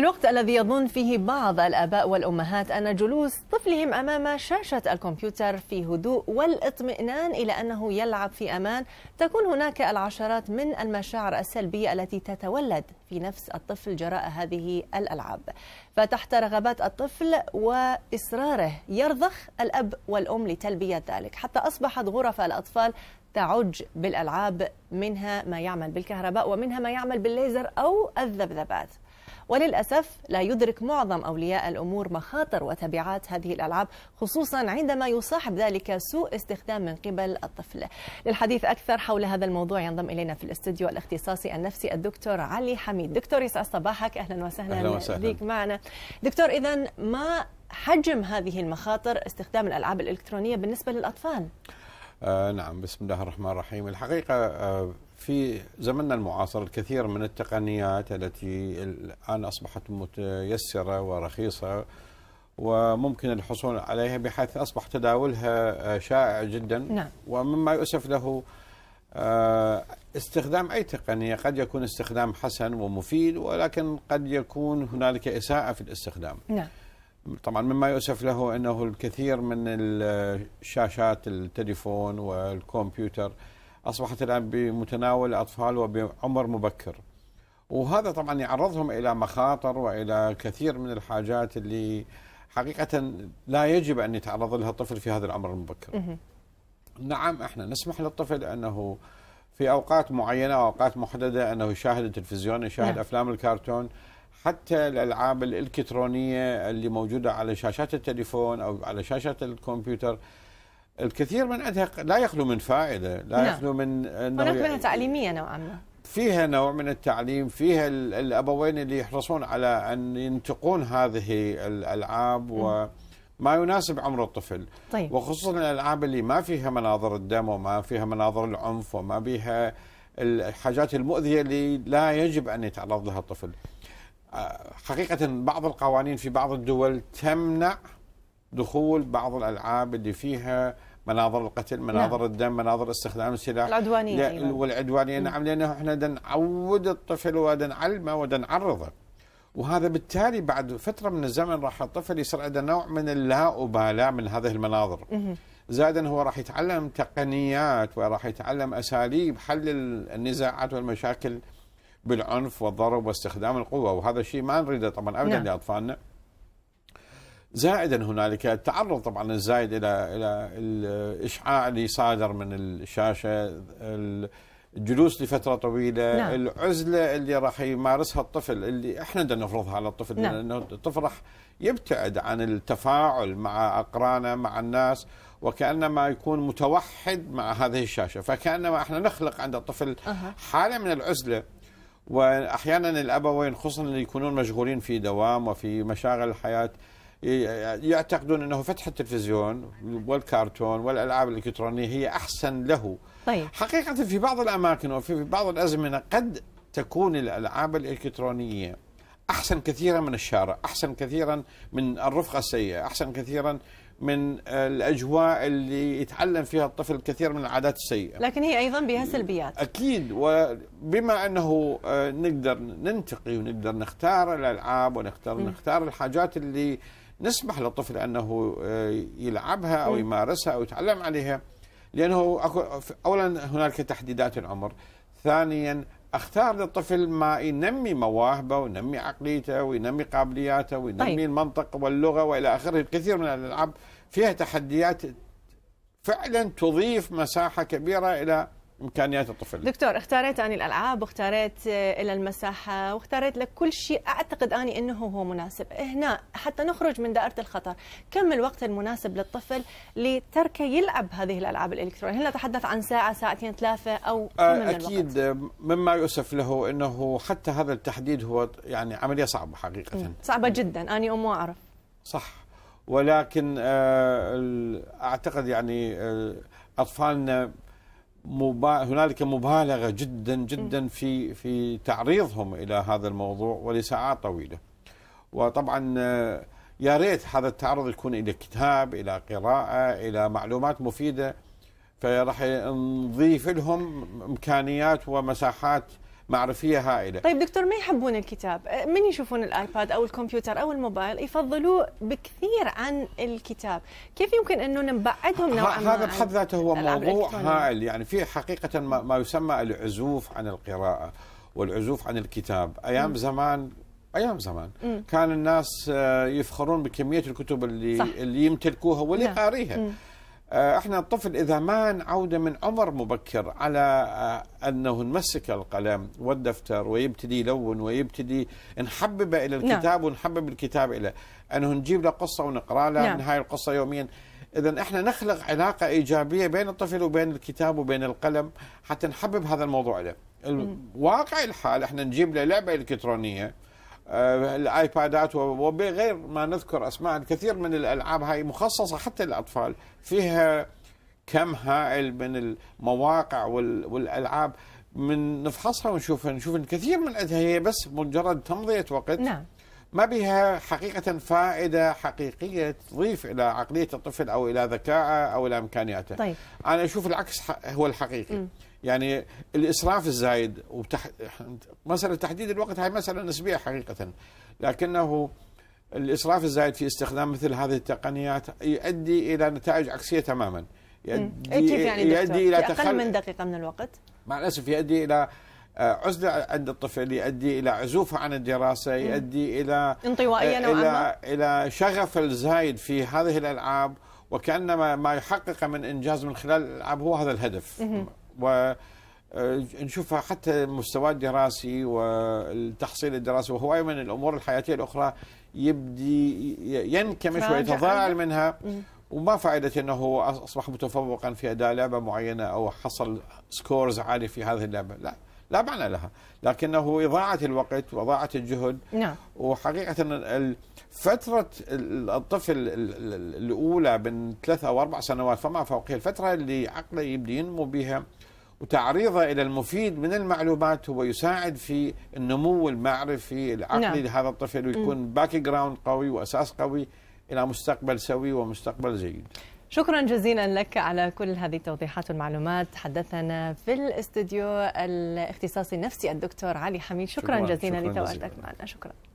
في الوقت الذي يظن فيه بعض الآباء والأمهات أن جلوس طفلهم أمام شاشة الكمبيوتر في هدوء والاطمئنان إلى أنه يلعب في أمان تكون هناك العشرات من المشاعر السلبية التي تتولد في نفس الطفل جراء هذه الألعاب فتحت رغبات الطفل وإصراره يرضخ الأب والأم لتلبية ذلك حتى أصبحت غرف الأطفال تعج بالألعاب منها ما يعمل بالكهرباء ومنها ما يعمل بالليزر أو الذبذبات وللأسف لا يدرك معظم أولياء الأمور مخاطر وتبعات هذه الألعاب خصوصا عندما يصاحب ذلك سوء استخدام من قبل الطفل للحديث أكثر حول هذا الموضوع ينضم إلينا في الاستديو الاختصاصي النفسي الدكتور علي حميد دكتور يسعد صباحك أهلا وسهلا, أهلا وسهلا. بك معنا دكتور إذا ما حجم هذه المخاطر استخدام الألعاب الإلكترونية بالنسبة للأطفال؟ آه نعم بسم الله الرحمن الرحيم الحقيقة آه في زمننا المعاصر الكثير من التقنيات التي الآن أصبحت متيسرة ورخيصة وممكن الحصول عليها بحيث أصبح تداولها آه، شائع جدا نعم. ومما يؤسف له آه، استخدام أي تقنية قد يكون استخدام حسن ومفيد ولكن قد يكون هنالك إساءة في الاستخدام نعم. طبعا مما يؤسف له أنه الكثير من الشاشات التليفون والكمبيوتر أصبحت الآن بمتناول الأطفال وبعمر مبكر وهذا طبعا يعرضهم إلى مخاطر وإلى كثير من الحاجات اللي حقيقة لا يجب أن يتعرض لها الطفل في هذا العمر المبكر نعم احنا نسمح للطفل أنه في أوقات معينة أوقات محددة أنه يشاهد التلفزيون يشاهد نعم. أفلام الكرتون حتى الالعاب الالكترونيه اللي موجوده على شاشات التليفون او على شاشه الكمبيوتر الكثير من عندها لا يخلو من فائده لا نعم. يخلو من انه هناك منها تعليميه نوعا ما فيها نوع من التعليم فيها الابوين اللي يحرصون على ان ينتقون هذه الالعاب و ما يناسب عمر الطفل طيب. وخصوصا الالعاب اللي ما فيها مناظر الدم وما فيها مناظر العنف وما بها الحاجات المؤذيه اللي لا يجب ان يتعرض لها الطفل آه، حقيقه بعض القوانين في بعض الدول تمنع دخول بعض الالعاب اللي فيها مناظر القتل نعم. مناظر نعم. الدم مناظر استخدام السلاح العدوانية أيضا. والعدوانية م. نعم لأنه إحنا نعود الطفل ونعلمه ونعرضه وهذا بالتالي بعد فترة من الزمن راح الطفل يصير عنده نوع من اللاوبالاة من هذه المناظر زائدا هو راح يتعلم تقنيات وراح يتعلم أساليب حل النزاعات والمشاكل بالعنف والضرب واستخدام القوة وهذا الشيء ما نريده طبعا أبدا نعم. لأطفالنا زائدا هنالك التعرض طبعا الزايد الى الى الاشعاع اللي صادر من الشاشه الجلوس لفتره طويله نعم. العزله اللي راح يمارسها الطفل اللي احنا بدنا نفرضها على الطفل نعم. لانه الطفل راح يبتعد عن التفاعل مع اقرانه مع الناس وكانما يكون متوحد مع هذه الشاشه فكانما احنا نخلق عند الطفل أه. حاله من العزله واحيانا الابوين خصوصا اللي يكونون مشغولين في دوام وفي مشاغل الحياه يعتقدون انه فتح التلفزيون والكرتون والالعاب الالكترونيه هي احسن له طيب. حقيقه في بعض الاماكن وفي بعض الازمنه قد تكون الالعاب الالكترونيه احسن كثيرا من الشارع احسن كثيرا من الرفقه السيئه احسن كثيرا من الاجواء اللي يتعلم فيها الطفل الكثير من العادات السيئه لكن هي ايضا بها سلبيات اكيد وبما انه آه، نقدر ننتقي ونقدر نختار الالعاب ونختار م. نختار الحاجات اللي نسمح للطفل أنه آه، يلعبها أو يمارسها أو يتعلم عليها لأنه أولا هناك تحديدات العمر ثانيا اختار للطفل ما ينمي مواهبه وينمي عقليته وينمي قابلياته وينمي طيب. المنطق واللغه والى اخره الكثير من الالعاب فيها تحديات فعلا تضيف مساحه كبيره الى امكانيات الطفل دكتور اختاريت اني الالعاب واختاريت آه، الى المساحه واختاريت لك كل شيء اعتقد اني انه هو مناسب هنا حتى نخرج من دائره الخطر كم الوقت المناسب للطفل لتركه يلعب هذه الالعاب الالكترونيه هل نتحدث عن ساعه ساعتين ثلاثه او كم من اكيد الوقت؟ آه، مما يؤسف له انه حتى هذا التحديد هو يعني عمليه صعبه حقيقه صعبه جدا اني ام اعرف صح ولكن آه، اعتقد يعني اطفالنا مبا... هنالك مبالغه جدا جدا في في تعريضهم الى هذا الموضوع ولساعات طويله. وطبعا آه، يا ريت هذا التعرض يكون الى كتاب، الى قراءه، الى معلومات مفيده فراح نضيف لهم امكانيات ومساحات معرفيه هائله طيب دكتور ما يحبون الكتاب أه، من يشوفون الايباد او الكمبيوتر او الموبايل يفضلوه بكثير عن الكتاب كيف يمكن انه نبعدهم نوعا ما هذا بحد ذاته هو موضوع هائل يعني في حقيقه ما, ما يسمى العزوف عن القراءه والعزوف عن الكتاب ايام م. زمان ايام زمان م. كان الناس آه، يفخرون بكميه الكتب اللي صح. اللي يمتلكوها واللي نعم. قاريها آه، احنا الطفل اذا ما نعوده من عمر مبكر على آه، انه نمسك القلم والدفتر ويبتدي يلون ويبتدي نحببه الى نعم. الكتاب نعم. ونحبب الكتاب اليه، انه نجيب له قصه ونقرا له نعم. من هاي القصه يوميا، اذا احنا نخلق علاقه ايجابيه بين الطفل وبين الكتاب وبين القلم حتى نحبب هذا الموضوع له. الواقع الحال احنا نجيب له لعبه الكترونيه الايبادات وبغير ما نذكر اسماء الكثير من الالعاب هاي مخصصه حتى للاطفال فيها كم هائل من المواقع والالعاب من نفحصها ونشوفها نشوف كثير من عندها هي بس مجرد تمضيه وقت نعم ما بها حقيقة فائدة حقيقية تضيف إلى عقلية الطفل أو إلى ذكائه أو إلى إمكانياته طيب. أنا أشوف العكس هو الحقيقي م. يعني الاسراف الزايد وتح... مساله تحديد الوقت هاي مساله نسبيه حقيقه لكنه الاسراف الزايد في استخدام مثل هذه التقنيات يؤدي الى نتائج عكسيه تماما يؤدي إيه، كيف يعني يؤدي الى اقل من دقيقه من الوقت مع الاسف يؤدي الى آه، عزله عند الطفل يؤدي الى عزوفه عن الدراسه يؤدي الى انطوائيه آه، نوعا الى الى شغف الزايد في هذه الالعاب وكانما ما يحقق من انجاز من خلال الالعاب هو هذا الهدف ونشوفها آه، حتى مستواه الدراسي والتحصيل الدراسي وهواية من الأمور الحياتية الأخرى يبدي ينكمش ويتضاعل منها وما فائدة أنه أصبح متفوقا في أداء لعبة معينة أو حصل سكورز عالي في هذه اللعبة لا لا معنى لها لكنه إضاعة الوقت وإضاعة الجهد نعم. وحقيقة فترة الطفل الأولى من ثلاث أو أربع سنوات فما فوقها الفترة اللي عقله يبدي ينمو بها وتعريضه الى المفيد من المعلومات هو يساعد في النمو المعرفي العقلي نعم. لهذا الطفل ويكون باك جراوند قوي واساس قوي الى مستقبل سوي ومستقبل جيد. شكرا جزيلا لك على كل هذه التوضيحات والمعلومات حدثنا في الاستديو الاختصاصي النفسي الدكتور علي حميد شكرا, شكرا جزيلا لتواجدك معنا شكرا.